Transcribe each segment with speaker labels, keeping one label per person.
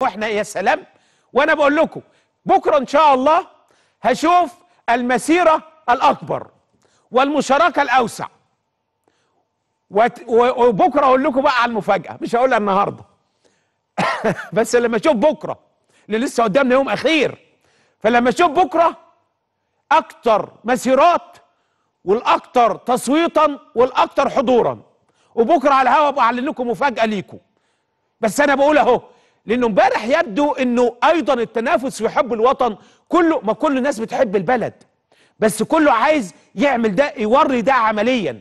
Speaker 1: واحنا يا سلام وانا بقول لكم بكره ان شاء الله هشوف المسيره الاكبر والمشاركه الاوسع وبكره اقول لكم بقى على المفاجاه مش هقولها النهارده بس لما اشوف بكره اللي لسه قدامنا يوم اخير فلما اشوف بكره اكتر مسيرات والاكتر تصويتا والاكتر حضورا وبكره على الهواء بقى اعلن لكم مفاجاه ليكم بس انا بقول اهو لانه امبارح يبدو انه ايضا التنافس في حب الوطن كله ما كل الناس بتحب البلد بس كله عايز يعمل ده يوري ده عمليا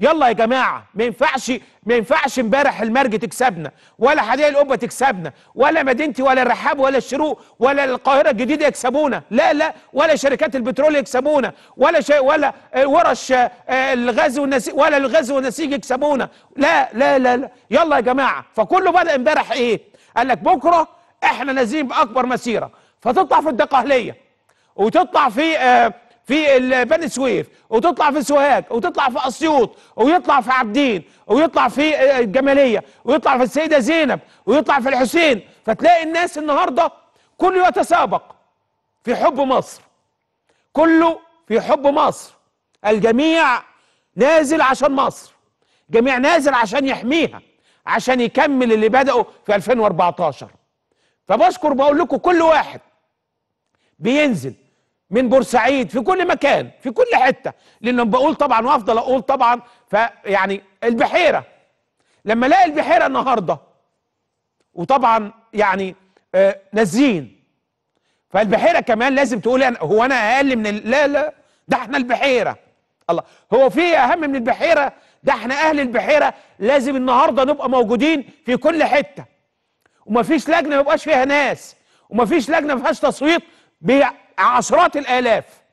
Speaker 1: يلا يا جماعه ما ينفعش ما ينفعش امبارح المرج تكسبنا ولا حديقه القبه تكسبنا ولا مدينتي ولا الرحاب ولا الشروق ولا القاهره الجديده يكسبونا لا لا ولا شركات البترول يكسبونا ولا شيء ولا ورش آه، الغاز والنسيج ولا الغاز والنسيج يكسبونا لا لا لا, لا. يلا يا جماعه فكله بدا امبارح ايه قال لك بكره احنا نازلين باكبر مسيره فتطلع في الدقهليه وتطلع في آه في بني سويف وتطلع في سوهاج وتطلع في اسيوط ويطلع في عابدين ويطلع في آه، آه، الجماليه ويطلع في السيده زينب ويطلع في الحسين فتلاقي الناس النهارده كله يتسابق في حب مصر كله في حب مصر الجميع نازل عشان مصر جميع نازل عشان يحميها عشان يكمل اللي بدأه في 2014 فبشكر بقول لكم كل واحد بينزل من بورسعيد في كل مكان في كل حتة لأنهم بقول طبعا وأفضل أقول طبعا فيعني البحيرة لما الاقي البحيرة النهاردة وطبعا يعني آه نازلين فالبحيرة كمان لازم تقول أنا هو أنا أقل من لا لا ده احنا البحيرة الله هو في أهم من البحيرة ده احنا اهل البحيره لازم النهارده نبقى موجودين في كل حته ومفيش لجنه ما فيها ناس ومفيش لجنه ما فيهاش تصويت بعشرات الالاف